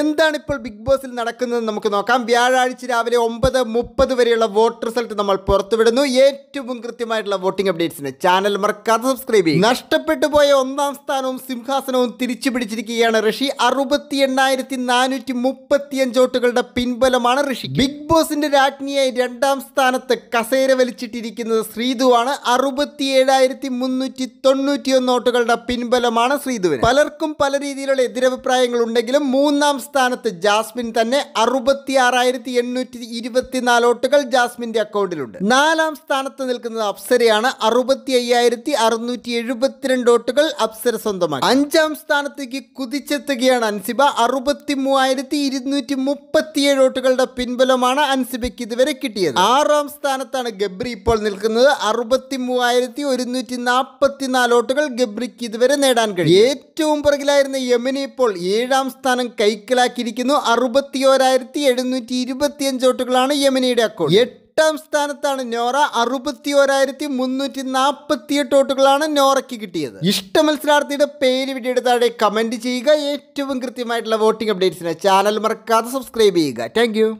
എന്താണ് ഇപ്പോൾ ബിഗ് ബോസിൽ നടക്കുന്നത് നമുക്ക് നോക്കാം വ്യാഴാഴ്ച രാവിലെ ഒമ്പത് മുപ്പത് വരെയുള്ള വോട്ട് റിസൾട്ട് നമ്മൾ പുറത്തുവിടുന്നു ഏറ്റവും കൃത്യമായിട്ടുള്ള വോട്ടിംഗ് അപ്ഡേറ്റ്സിന് ചാനൽ മറക്കാതെ സബ്സ്ക്രൈബ് ചെയ്യും നഷ്ടപ്പെട്ടു പോയ ഒന്നാം സ്ഥാനവും സിംഹാസനവും തിരിച്ചു പിടിച്ചിരിക്കുകയാണ് ഋഷി അറുപത്തി എണ്ണായിരത്തി നാനൂറ്റി അഞ്ച് വോട്ടുകളുടെ പിൻബലമാണ് ഋഷി ബിഗ് ബോസിന്റെ രാജ്ഞിയായി രണ്ടാം സ്ഥാനത്ത് കസേര വലിച്ചിട്ടിരിക്കുന്നത് ശ്രീധുവാണ് അറുപത്തി ഏഴായിരത്തി മുന്നൂറ്റി ഒന്ന് വോട്ടുകളുടെ പിൻബലമാണ് ശ്രീധുവിന് പലർക്കും പല രീതിയിലുള്ള എതിരഭിപ്രായങ്ങൾ ഉണ്ടെങ്കിലും മൂന്നാം മൂന്നാം സ്ഥാനത്ത് ജാസ്മിൻ തന്നെ അറുപത്തി ആറായിരത്തി എണ്ണൂറ്റി ഇരുപത്തിനാല് വോട്ടുകൾ ജാസ്മിന്റെ അക്കൗണ്ടിലുണ്ട് നാലാം സ്ഥാനത്ത് നിൽക്കുന്നത് അപ്സരയാണ് അറുപത്തി അയ്യായിരത്തി അറുന്നൂറ്റി എഴുപത്തിരണ്ട് വോട്ടുകൾ അപ്സര സ്വന്തമാണ് അഞ്ചാം സ്ഥാനത്തേക്ക് കുതിച്ചെത്തുകയാണ് അൻസിബ അറുപത്തി മൂവായിരത്തി ഇരുന്നൂറ്റി മുപ്പത്തിയേഴ് വോട്ടുകളുടെ പിൻബലമാണ് അൻസിബയ്ക്ക് ഇതുവരെ കിട്ടിയത് ആറാം സ്ഥാനത്താണ് ഗബ്രി ഇപ്പോൾ നിൽക്കുന്നത് അറുപത്തി മൂവായിരത്തി ഒരുന്നൂറ്റി നാൽപ്പത്തിനാല് വോട്ടുകൾ ഗബ്രിക്ക് ഇതുവരെ നേടാൻ കഴിയും ഏറ്റവും പുറകിലായിരുന്ന യമനി ഇപ്പോൾ ഏഴാം സ്ഥാനം കൈ അറുപത്തി ഓരായിരത്തി എഴുന്നൂറ്റി അഞ്ച് വോട്ടുകളാണ് യമനിയുടെ അക്കൗണ്ട് എട്ടാം സ്ഥാനത്താണ് നോറ അറുപത്തി ഓരായിരത്തി മുന്നൂറ്റി നാൽപ്പത്തി എട്ട് വോട്ടുകളാണ് നോറയ്ക്ക് കിട്ടിയത് ഇഷ്ട മത്സരാർത്ഥിയുടെ പേര് വീഡിയോയുടെ താഴെ കമന്റ് ചെയ്യുക ഏറ്റവും കൃത്യമായിട്ടുള്ള വോട്ടിംഗ് അപ്ഡേറ്റ്സിന് ചാനൽ മറക്കാതെ സബ്സ്ക്രൈബ് ചെയ്യുക താങ്ക്